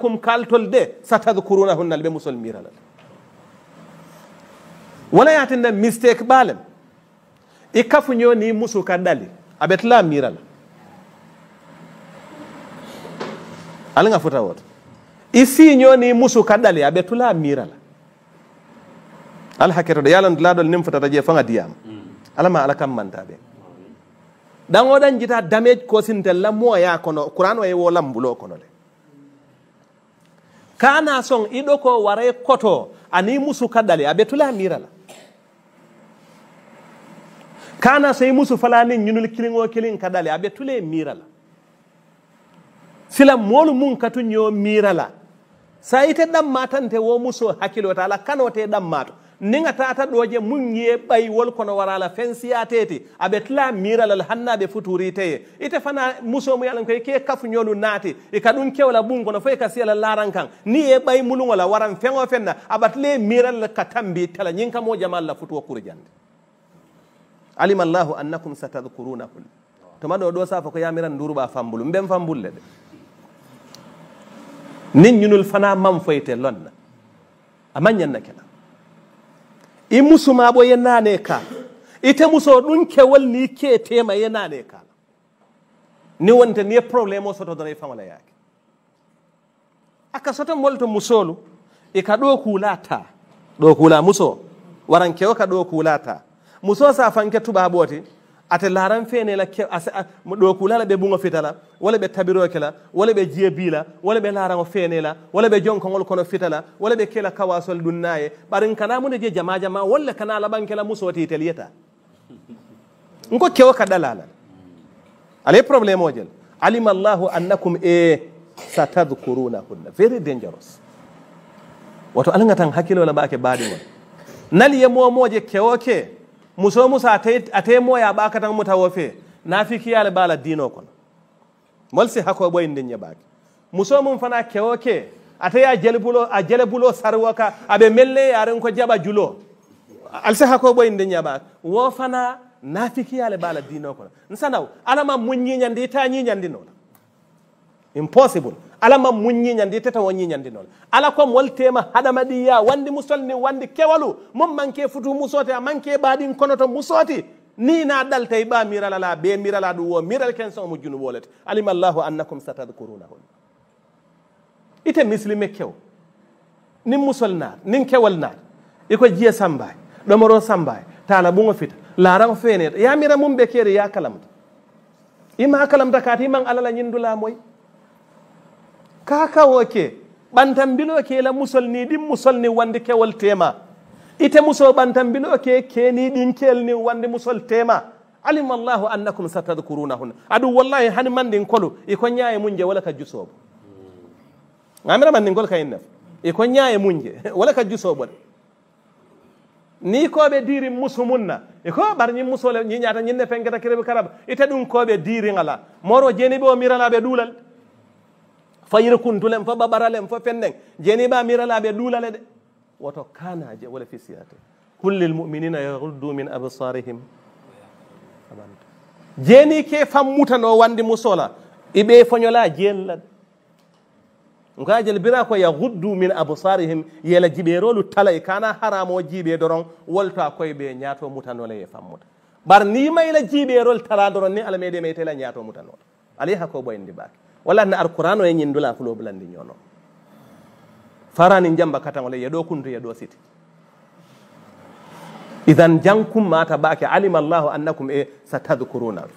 kum kaltolde satadkurunahunna ɓe musolmiranal wala yatinna mistake ɓalen i kafuño ni musu ka abetla aɓet la mirala alaga fota woto i ni musu ka abetula aɓe tula mirala ala hakketo yalan laɗol nin fotata je fanga diyama alama alakam kam manta ɓe jita damage kosintel la moya kono qouran o ye wo lambulo kono le kana son ido ko ware koto ani musu kadale aɓe tula mirala kana sey musu falani ñunul kilingo kiling kadale aɓe tule mirala sila moolu mun katu ño mirala sa ite dam matante wo muso hakkilota ala kanote mato ninga tata doje munye bay wol kono warala fen siyateti aɓe tla hanna be futuri teye ite fana muso mu yalan ke kafu nyolu nati e kadun kewla bungo no fe ka siyala larankan kan ni ye ɓay mulugola waran fengo fenna aɓatle miralla ka tambi tala ñin kamo jamalla futuwo kurjande alim allah annakum satadhkuruna satadkurunahun toma ɗo ɗo safa ko yamiran duruɓa fambulu mbem fambulle de nin ñunul fana mam foyte lon a nakela imusu musu ma bo yana ne ka ite muso ɗum kewol ni ke tema yana ne ka ni wonte ne problem o sotodora dare famala yake aka soto molto musolu e ka do kulata ɗo kula muso waran kewa ka ɗo kulata muso sa fanke boti ate laran fene la ke ɗo la ɓe bunga fitala wala ɓe tabiro kala wala ɓe jiebila wala be ɓe laraŋo fene la wala ɓe jonkogol kono fitala wala ɓe kela kawasol ɗum naye ɓarin kana mun je jama jama walla kana laɓankela musotitel yeta nko kewo ka ɗalala alaye probléme ojel alim allah annakum e satadkurunahunna very dangerous woto tan hakilo la ɓake baɗigol naliye momoje kewo ke muso muso ate moya ɓa katan mutawo fe nafikiyale ɓala dino kono mol si hako ɓoyinde ñaɓaki muso mum fana kewo ke ateya jelebulo a jele jelebulo sarwo ka aɓe melle yaren ko jaɓa julo si hako ɓoyinde ñaɓaki wo fana nafikiyale ɓala dino kono nsanaw alama muñiñandi ita ñiñandi noon impossible alama muññiñandi tete woññiñandi noon ala kom wol tema haɗama ɗiya wandi musol ni wandi kewalu mum manque futu musoote a manque ɓaɗin konoto musooti ni na ɗaltay ɓa miral ala ɓe miral aɗum wo miral ken so mujjunu wolete alima llahu annakum satadkurunahum ite muslime kew nin musol naat nin kewol naat iko jiye sambay ɗomoro sambay tala ɓugo fita laran feneta yamira mum ɓe keere ya kalamta ima kalamta kaati iman alala ñindulamoye kakawo ke ɓantambino la musol ni ɗin musol ni wandi kewol tema ite muso ɓantambino ke keni ɗin kel ni wande musol tema alima allahu annakum satadkurunahun Adu wallahi hani mandin kolu iko ñaye munje wala ka jusoɓo gamira mandin gol kayin nef iko ñaye munje wala ka jusoɓole ni koɓe diri musu na. iko ɓarñin musole ñiñata ne penketa kirebe karaba ite ɗum koɓe diri ngala moro jeni ɓe o be dulal. fayira kuntulen fa ɓaɓaralen fo fenden jeni ɓa miralaɓe ɗuulale de woto kanaje wala fisiyate kulli lmuminina yaruddu min absarihim abanta jeni ke fammutano wandi musola iɓe foñola jella de nkajel bira ko yahuddu min absarihim yela jiɓerolu tala e kana haramo jiiɓe doron wolta koye ɓe ñaato mutanole e fammuta bar ni mayla jiiɓerol tala doron ni alameɗe maytela ñaato mutanola alayi hakko ɓoyndi baake wala na alqur'ano e ndula dula fulo bulandi ñono farani jamba wala yeɗo kuntu yeɗo siti idhan jankum ma tabake alima allah annakum e satadhkuruna